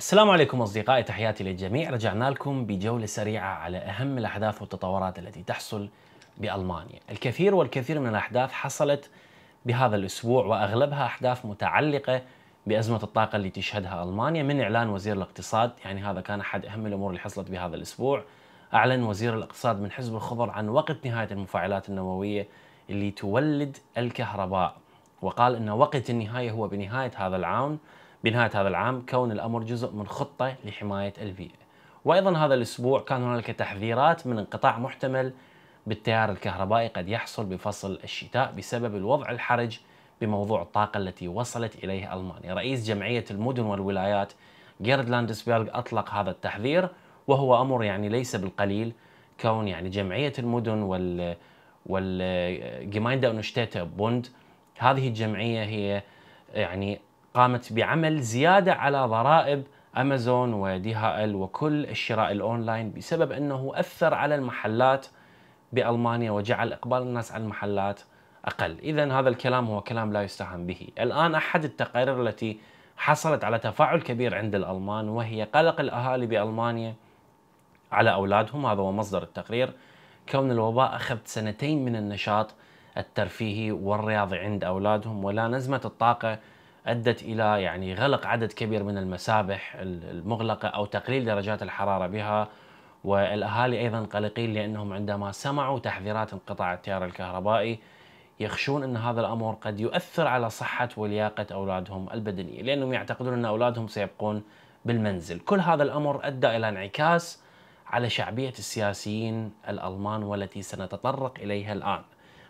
السلام عليكم أصدقائي تحياتي للجميع رجعنا لكم بجولة سريعة على أهم الأحداث والتطورات التي تحصل بألمانيا الكثير والكثير من الأحداث حصلت بهذا الأسبوع وأغلبها أحداث متعلقة بأزمة الطاقة اللي تشهدها ألمانيا من إعلان وزير الاقتصاد يعني هذا كان أحد أهم الأمور اللي حصلت بهذا الأسبوع أعلن وزير الاقتصاد من حزب الخضر عن وقت نهاية المفاعلات النووية اللي تولد الكهرباء وقال أن وقت النهاية هو بنهاية هذا العام بنهاية هذا العام كون الأمر جزء من خطة لحماية البيئة وأيضا هذا الأسبوع كان هنالك تحذيرات من انقطاع محتمل بالتيار الكهربائي قد يحصل بفصل الشتاء بسبب الوضع الحرج بموضوع الطاقة التي وصلت إليه ألمانيا رئيس جمعية المدن والولايات جيرد لاندسبيرغ أطلق هذا التحذير وهو أمر يعني ليس بالقليل كون يعني جمعية المدن وال والجمايندا اونشتيتا بوند هذه الجمعية هي يعني قامت بعمل زيادة على ضرائب أمازون ودي ال وكل الشراء الأونلاين بسبب أنه أثر على المحلات بألمانيا وجعل إقبال الناس على المحلات أقل إذا هذا الكلام هو كلام لا يستهان به الآن أحد التقارير التي حصلت على تفاعل كبير عند الألمان وهي قلق الأهالي بألمانيا على أولادهم هذا هو مصدر التقرير كون الوباء أخذ سنتين من النشاط الترفيهي والرياضي عند أولادهم ولا نزمة الطاقة ادت الى يعني غلق عدد كبير من المسابح المغلقه او تقليل درجات الحراره بها والاهالي ايضا قلقين لانهم عندما سمعوا تحذيرات انقطاع التيار الكهربائي يخشون ان هذا الامر قد يؤثر على صحه ولياقه اولادهم البدنيه لانهم يعتقدون ان اولادهم سيبقون بالمنزل، كل هذا الامر ادى الى انعكاس على شعبيه السياسيين الالمان والتي سنتطرق اليها الان.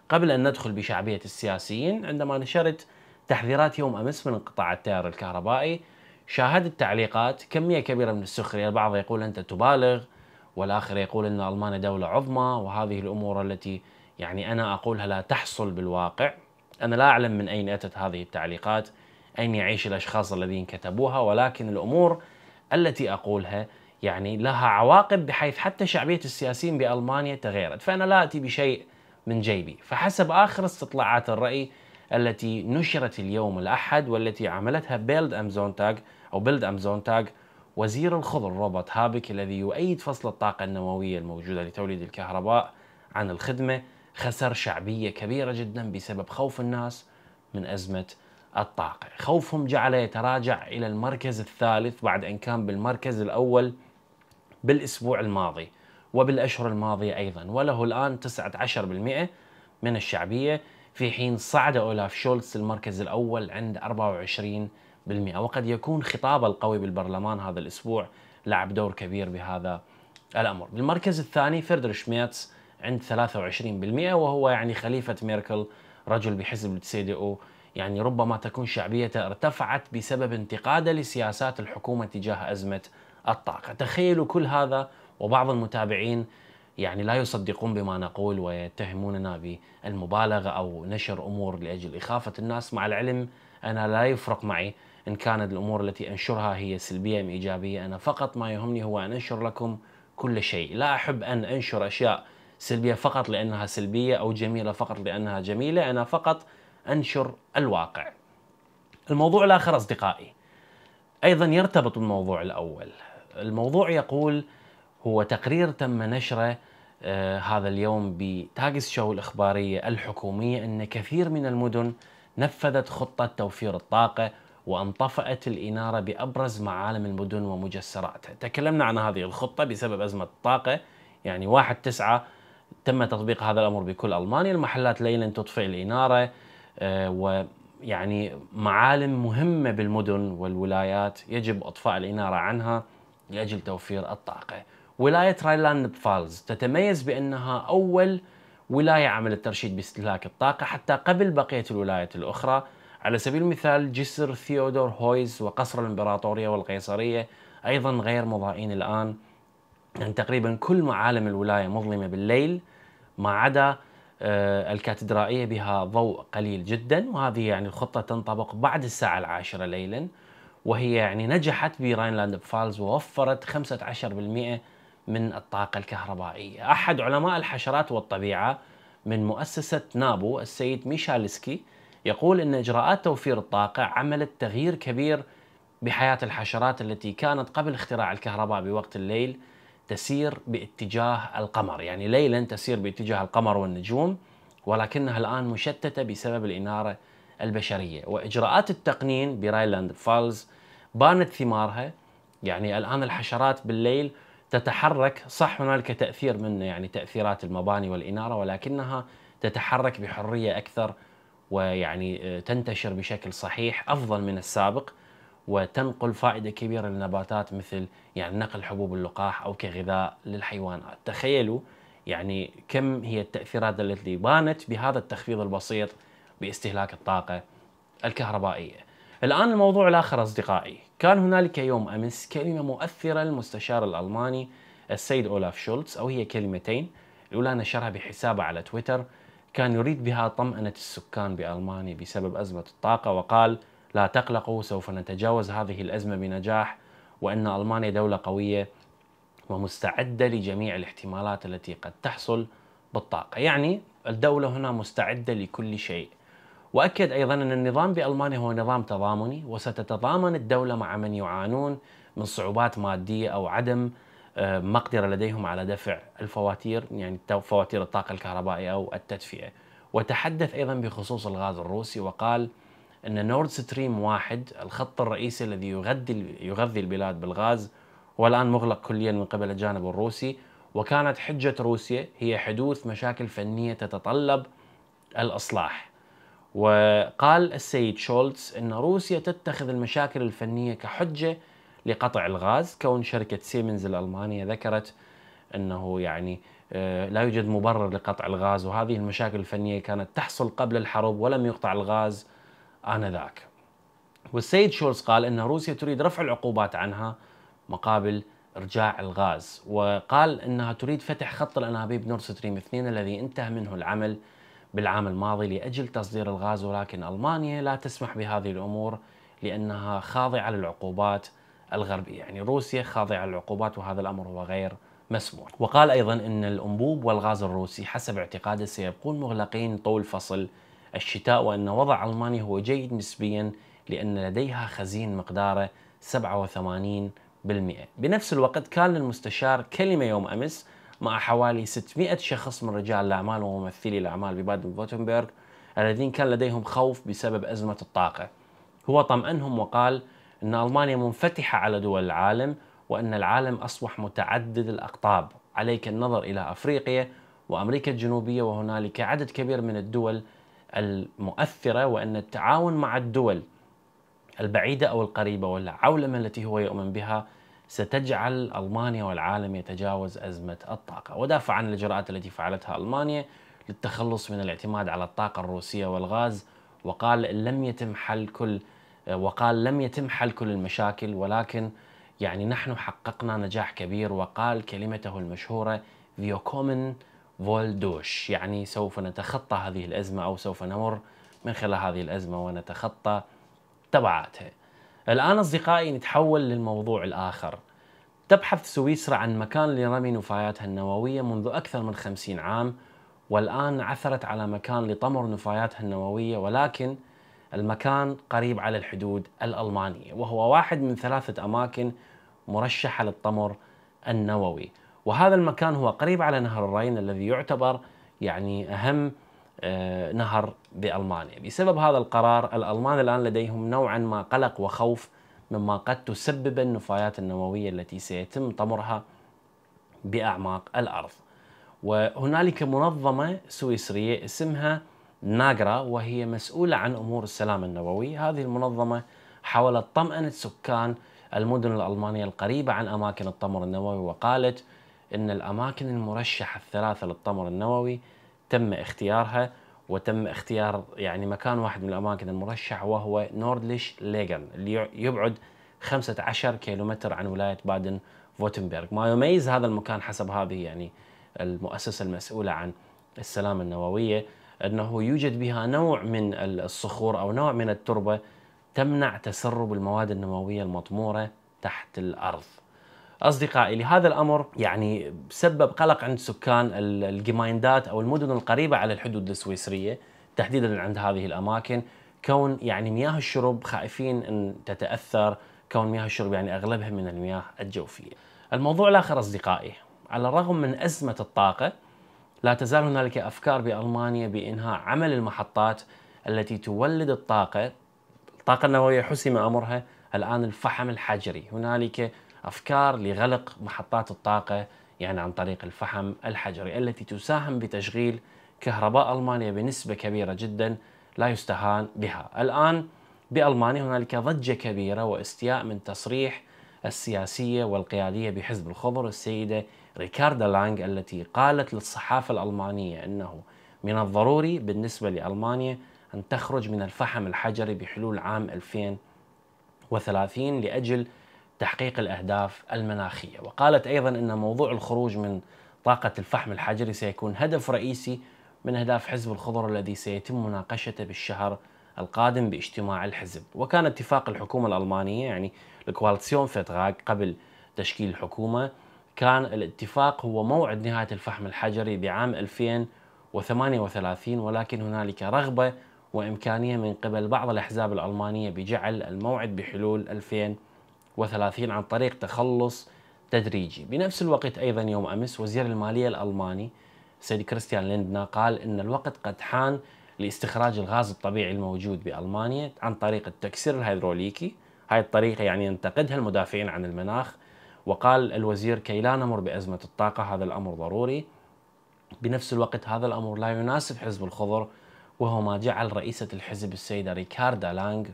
قبل ان ندخل بشعبيه السياسيين عندما نشرت تحذيرات يوم أمس من انقطاع التيار الكهربائي شاهدت تعليقات كمية كبيرة من السخرية البعض يقول أنت تبالغ والآخر يقول أن ألمانيا دولة عظمى وهذه الأمور التي يعني أنا أقولها لا تحصل بالواقع أنا لا أعلم من أين أتت هذه التعليقات أين يعيش الأشخاص الذين كتبوها ولكن الأمور التي أقولها يعني لها عواقب بحيث حتى شعبية السياسيين بألمانيا تغيرت فأنا لا أتي بشيء من جيبي فحسب آخر استطلاعات الرأي التي نشرت اليوم الأحد والتي عملتها بيلد أمزون تاغ أو بيلد أمزون تاغ وزير الخضر روبرت هابك الذي يؤيد فصل الطاقة النووية الموجودة لتوليد الكهرباء عن الخدمة خسر شعبية كبيرة جدا بسبب خوف الناس من أزمة الطاقة خوفهم جعله يتراجع إلى المركز الثالث بعد أن كان بالمركز الأول بالأسبوع الماضي وبالأشهر الماضية أيضا وله الآن 19% من الشعبية في حين صعد أولاف شولتس المركز الأول عند 24% وقد يكون خطابه القوي بالبرلمان هذا الأسبوع لعب دور كبير بهذا الأمر بالمركز الثاني فيردر شميتس عند 23% وهو يعني خليفة ميركل رجل بحزب السيديو يعني ربما تكون شعبيته ارتفعت بسبب انتقاده لسياسات الحكومة تجاه أزمة الطاقة تخيلوا كل هذا وبعض المتابعين يعني لا يصدقون بما نقول ويتهموننا بالمبالغه او نشر امور لاجل اخافه الناس مع العلم انا لا يفرق معي ان كانت الامور التي انشرها هي سلبيه ام ايجابيه انا فقط ما يهمني هو ان انشر لكم كل شيء لا احب ان انشر اشياء سلبيه فقط لانها سلبيه او جميله فقط لانها جميله انا فقط انشر الواقع الموضوع الاخر اصدقائي ايضا يرتبط بالموضوع الاول الموضوع يقول هو تقرير تم نشره آه، هذا اليوم بتاجس شو الإخبارية الحكومية أن كثير من المدن نفذت خطة توفير الطاقة وانطفأت الإنارة بأبرز معالم المدن ومجسراتها تكلمنا عن هذه الخطة بسبب أزمة الطاقة يعني واحد تسعة تم تطبيق هذا الأمر بكل ألمانيا المحلات ليلا تطفئ الإنارة آه، ويعني معالم مهمة بالمدن والولايات يجب إطفاء الإنارة عنها لأجل توفير الطاقة ولاية رايلاند فالز تتميز بأنها أول ولاية عملت ترشيد باستهلاك الطاقة حتى قبل بقية الولايات الأخرى على سبيل المثال جسر ثيودور هويز وقصر الإمبراطورية والقيصرية أيضا غير مضائين الآن يعني تقريبا كل معالم الولاية مظلمة بالليل ما عدا آه، الكاتدرائية بها ضوء قليل جدا وهذه يعني الخطة تنطبق بعد الساعة العاشرة ليلا وهي يعني نجحت براينلاند فالز ووفرت 15% من الطاقة الكهربائية أحد علماء الحشرات والطبيعة من مؤسسة نابو السيد ميشالسكي يقول أن إجراءات توفير الطاقة عملت تغيير كبير بحياة الحشرات التي كانت قبل اختراع الكهرباء بوقت الليل تسير باتجاه القمر يعني ليلا تسير باتجاه القمر والنجوم ولكنها الآن مشتتة بسبب الإنارة البشرية وإجراءات التقنين برايلاند فالز بانت ثمارها يعني الآن الحشرات بالليل تتحرك صح هنالك تاثير من يعني تاثيرات المباني والاناره ولكنها تتحرك بحريه اكثر ويعني آه، تنتشر بشكل صحيح افضل من السابق وتنقل فائده كبيره للنباتات مثل يعني نقل حبوب اللقاح او كغذاء للحيوانات تخيلوا يعني كم هي التاثيرات التي بانت بهذا التخفيض البسيط باستهلاك الطاقه الكهربائيه الان الموضوع الاخر اصدقائي كان هنالك يوم أمس كلمة مؤثرة للمستشار الألماني السيد أولاف شولتز أو هي كلمتين الأولى نشرها بحسابه على تويتر كان يريد بها طمأنة السكان بألمانيا بسبب أزمة الطاقة وقال لا تقلقوا سوف نتجاوز هذه الأزمة بنجاح وأن ألمانيا دولة قوية ومستعدة لجميع الاحتمالات التي قد تحصل بالطاقة يعني الدولة هنا مستعدة لكل شيء واكد ايضا ان النظام بالمانيا هو نظام تضامني وستتضامن الدوله مع من يعانون من صعوبات ماديه او عدم آه، مقدره لديهم على دفع الفواتير يعني فواتير الطاقه الكهربائيه او التدفئه وتحدث ايضا بخصوص الغاز الروسي وقال ان نورد ستريم واحد الخط الرئيسي الذي يغذي يغذي البلاد بالغاز هو الان مغلق كليا من قبل الجانب الروسي وكانت حجه روسيا هي حدوث مشاكل فنيه تتطلب الاصلاح وقال السيد شولتز أن روسيا تتخذ المشاكل الفنية كحجة لقطع الغاز كون شركة سيمنز الألمانية ذكرت أنه يعني آه، لا يوجد مبرر لقطع الغاز وهذه المشاكل الفنية كانت تحصل قبل الحرب ولم يقطع الغاز آنذاك والسيد شولز قال أن روسيا تريد رفع العقوبات عنها مقابل إرجاع الغاز وقال أنها تريد فتح خط الأنابيب نورد ستريم 2 الذي انتهى منه العمل بالعام الماضي لأجل تصدير الغاز ولكن ألمانيا لا تسمح بهذه الأمور لأنها خاضعة للعقوبات الغربية يعني روسيا خاضعة للعقوبات وهذا الأمر هو غير مسموح وقال أيضا أن الأنبوب والغاز الروسي حسب اعتقاده سيبقون مغلقين طول فصل الشتاء وأن وضع ألمانيا هو جيد نسبيا لأن لديها خزين مقداره 87% بنفس الوقت كان للمستشار كلمة يوم أمس مع حوالي 600 شخص من رجال الأعمال وممثلي الأعمال ببادن فوتنبرغ الذين كان لديهم خوف بسبب أزمة الطاقة هو طمأنهم وقال أن ألمانيا منفتحة على دول العالم وأن العالم أصبح متعدد الأقطاب عليك النظر إلى أفريقيا وأمريكا الجنوبية وهنالك عدد كبير من الدول المؤثرة وأن التعاون مع الدول البعيدة أو القريبة والعولمة التي هو يؤمن بها ستجعل المانيا والعالم يتجاوز ازمه الطاقه، ودافع عن الاجراءات التي فعلتها المانيا للتخلص من الاعتماد على الطاقه الروسيه والغاز، وقال لم يتم حل كل وقال لم يتم حل كل المشاكل ولكن يعني نحن حققنا نجاح كبير وقال كلمته المشهوره فيوكومن فولدوش يعني سوف نتخطى هذه الازمه او سوف نمر من خلال هذه الازمه ونتخطى تبعاتها. الآن أصدقائي نتحول للموضوع الآخر تبحث سويسرا عن مكان لرمي نفاياتها النووية منذ أكثر من خمسين عام والآن عثرت على مكان لطمر نفاياتها النووية ولكن المكان قريب على الحدود الألمانية وهو واحد من ثلاثة أماكن مرشحة للطمر النووي وهذا المكان هو قريب على نهر الرين الذي يعتبر يعني أهم آه، نهر بألمانيا بسبب هذا القرار الألمان الآن لديهم نوعا ما قلق وخوف مما قد تسبب النفايات النووية التي سيتم طمرها بأعماق الأرض وهنالك منظمة سويسرية اسمها ناغرا وهي مسؤولة عن أمور السلام النووي هذه المنظمة حاولت طمأنة سكان المدن الألمانية القريبة عن أماكن الطمر النووي وقالت أن الأماكن المرشحة الثلاثة للطمر النووي تم اختيارها وتم اختيار يعني مكان واحد من الاماكن المرشح وهو نوردليش ليجن اللي يبعد 15 كيلومتر عن ولايه بادن فوتنبرغ، ما يميز هذا المكان حسب هذه يعني المؤسسه المسؤوله عن السلامه النوويه انه يوجد بها نوع من الصخور او نوع من التربه تمنع تسرب المواد النوويه المطموره تحت الارض. أصدقائي لهذا الأمر يعني سبب قلق عند سكان الجمايندات أو المدن القريبة على الحدود السويسرية تحديدا عند هذه الأماكن كون يعني مياه الشرب خائفين أن تتأثر كون مياه الشرب يعني أغلبها من المياه الجوفية الموضوع الآخر أصدقائي على الرغم من أزمة الطاقة لا تزال هنالك أفكار بألمانيا بإنهاء عمل المحطات التي تولد الطاقة الطاقة النووية حسم أمرها الآن الفحم الحجري هنالك أفكار لغلق محطات الطاقة يعني عن طريق الفحم الحجري التي تساهم بتشغيل كهرباء ألمانيا بنسبة كبيرة جدا لا يستهان بها الآن بألمانيا هنالك ضجة كبيرة واستياء من تصريح السياسية والقيادية بحزب الخضر السيدة ريكاردا لانغ التي قالت للصحافة الألمانية أنه من الضروري بالنسبة لألمانيا أن تخرج من الفحم الحجري بحلول عام 2030 لأجل تحقيق الأهداف المناخية وقالت أيضا أن موضوع الخروج من طاقة الفحم الحجري سيكون هدف رئيسي من أهداف حزب الخضر الذي سيتم مناقشته بالشهر القادم باجتماع الحزب وكان اتفاق الحكومة الألمانية يعني الكوالتسيون فتراغ قبل تشكيل الحكومة كان الاتفاق هو موعد نهاية الفحم الحجري بعام 2038 ولكن هنالك رغبة وإمكانية من قبل بعض الأحزاب الألمانية بجعل الموعد بحلول 2038. وثلاثين عن طريق تخلص تدريجي بنفس الوقت أيضا يوم أمس وزير المالية الألماني سيد كريستيان ليندنا قال أن الوقت قد حان لاستخراج الغاز الطبيعي الموجود بألمانيا عن طريق التكسير الهيدروليكي هاي الطريقة يعني ينتقدها المدافعين عن المناخ وقال الوزير كي لا نمر بأزمة الطاقة هذا الأمر ضروري بنفس الوقت هذا الأمر لا يناسب حزب الخضر وهو ما جعل رئيسة الحزب السيدة ريكاردا لانغ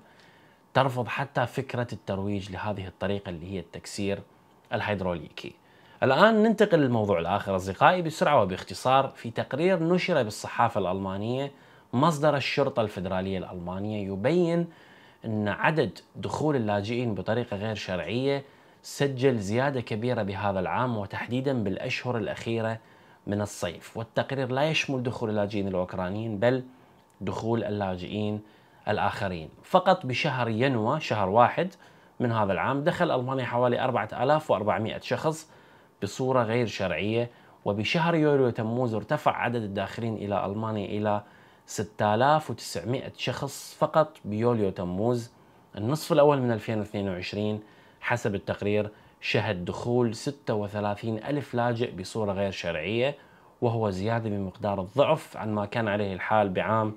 ترفض حتى فكرة الترويج لهذه الطريقة اللي هي التكسير الهيدروليكي الآن ننتقل للموضوع الآخر أصدقائي بسرعة وباختصار في تقرير نشر بالصحافة الألمانية مصدر الشرطة الفدرالية الألمانية يبين أن عدد دخول اللاجئين بطريقة غير شرعية سجل زيادة كبيرة بهذا العام وتحديدا بالأشهر الأخيرة من الصيف والتقرير لا يشمل دخول اللاجئين الأوكرانيين بل دخول اللاجئين الآخرين فقط بشهر ينوى شهر واحد من هذا العام دخل ألمانيا حوالي 4400 شخص بصورة غير شرعية وبشهر يوليو تموز ارتفع عدد الداخلين إلى ألمانيا إلى 6900 شخص فقط بيوليو تموز النصف الأول من 2022 حسب التقرير شهد دخول 36 ألف لاجئ بصورة غير شرعية وهو زيادة بمقدار الضعف عن ما كان عليه الحال بعام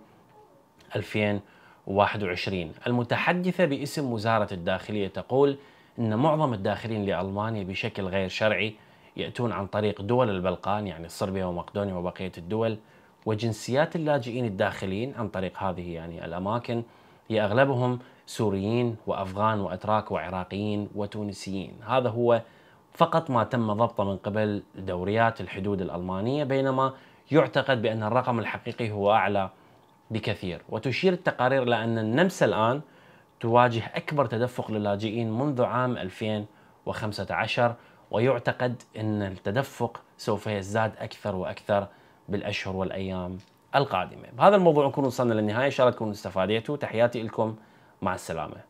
2020 2021 المتحدثة باسم وزارة الداخلية تقول أن معظم الداخلين لألمانيا بشكل غير شرعي يأتون عن طريق دول البلقان يعني صربيا ومقدونيا وبقية الدول وجنسيات اللاجئين الداخلين عن طريق هذه يعني الأماكن هي أغلبهم سوريين وأفغان وأتراك وعراقيين وتونسيين هذا هو فقط ما تم ضبطه من قبل دوريات الحدود الألمانية بينما يعتقد بأن الرقم الحقيقي هو أعلى بكثير وتشير التقارير لأن النمسا الآن تواجه أكبر تدفق للاجئين منذ عام 2015 ويعتقد أن التدفق سوف يزداد أكثر وأكثر بالأشهر والأيام القادمة بهذا الموضوع نكون وصلنا للنهاية إن شاء الله تكونوا استفاديتوا تحياتي لكم مع السلامة